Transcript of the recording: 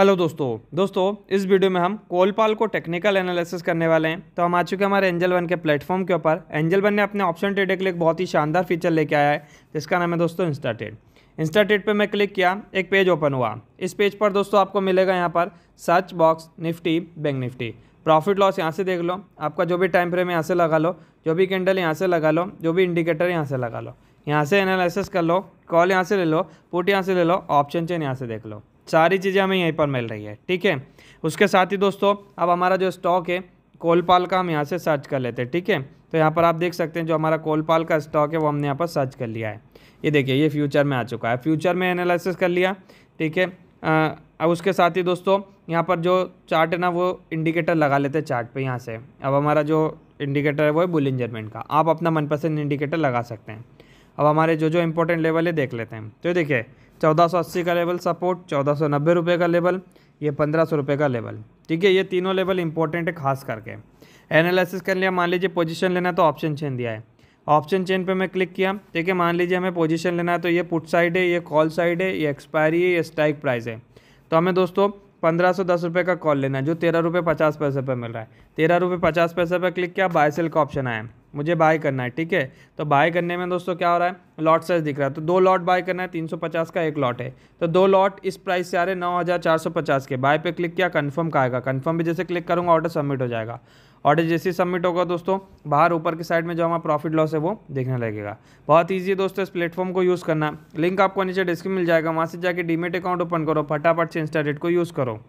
hello दोस्तों दोस्तों इस वीडियो में हम कोलपाल को टेक्निकल एनालिसिस करने वाले हैं तो हम आ चुके हैं हमारे एंजल वन के प्लेटफॉर्म के ऊपर एंजल वन ने अपने ऑप्शन ट्रेड के लिए एक बहुत ही शानदार फीचर लेके आया है जिसका नाम है दोस्तों इंस्टा ट्रेड इंस्टा ट्रेड पर मैं क्लिक किया एक पेज ओपन हुआ इस पेज पर दोस्तों आपको मिलेगा यहाँ पर search box Nifty bank Nifty profit loss यहाँ से देख लो आपका जो भी टाइम फ्रेम यहाँ से लगा लो जो भी कैंडल यहाँ से लगा लो जो भी इंडिकेटर यहाँ से लगा लो यहाँ से एनालिसिस कर लो कॉल यहाँ से ले लो पुट यहाँ से ले लो ऑप्शन चेन यहाँ से देख लो सारी चीज़ें हमें यहीं पर मिल रही है ठीक है उसके साथ ही दोस्तों अब हमारा जो स्टॉक है कोलपाल का हम यहाँ से सर्च कर लेते हैं ठीक है तो यहाँ पर आप देख सकते हैं जो हमारा कोलपाल का स्टॉक है वो हमने यहाँ पर सर्च कर लिया है ये देखिए ये फ्यूचर में आ चुका है फ्यूचर में एनालिसिस कर लिया ठीक है अब उसके साथ ही दोस्तों यहाँ पर जो चार्ट है ना वो इंडिकेटर लगा लेते हैं चार्ट पे यहाँ से अब हमारा जो इंडिकेटर है वो है बुलिंजरमेंट का आप अपना मनपसंद इंडिकेटर लगा सकते हैं अब हमारे जो जो इंपॉर्टेंट लेवल है देख लेते हैं तो देखिए चौदह सौ अस्सी का लेवल सपोर्ट चौदह सौ नब्बे रुपये का लेवल ये पंद्रह सौ रुपये का लेवल ठीक है ये तीनों लेवल इंपॉर्टेंट है खास करके एनालिसिस कर लिया मान लीजिए पोजिशन लेना तो ऑप्शन चेन दिया है ऑप्शन चेन पर मैं क्लिक किया ठीक है मान लीजिए हमें पोजिशन लेना है तो ये पुट साइड है ये कॉल साइड है ये एक्सपायरी है ये स्ट्राइक प्राइस है तो हमें दोस्तों पंद्रह सौ दस रुपये का कॉल लेना है जो तेरह रुपये पचास पैसे पर मिल रहा है तेरह रुपये पचास पैसे पर क्लिक किया बाय सेल का ऑप्शन आया मुझे बाय करना है ठीक है तो बाय करने में दोस्तों क्या हो रहा है लॉट साइज दिख रहा है तो दो लॉट बाय करना है 350 का एक लॉट है तो दो लॉट इस प्राइस से आ रहे नौ हज़ार चार सौ पचास के बाय पे क्लिक किया कन्फर्म का आएगा कन्फर्म भी जैसे क्लिक करूँगा ऑर्डर सबमिट हो जाएगा ऑर्डर जैसे सबमिट होगा दोस्तों बाहर ऊपर की साइड में जो हमारा प्रॉफिट लॉस है वो देखने लगेगा बहुत ईजी है दोस्तों इस प्लेटफॉर्म को यूज़ करना लिंक आपको नीचे डिस्क्रिप्शन मिल जाएगा वहाँ से जाके डीमेट अकाउंट ओपन करो फटाफट से इंस्टा को यूज़ करो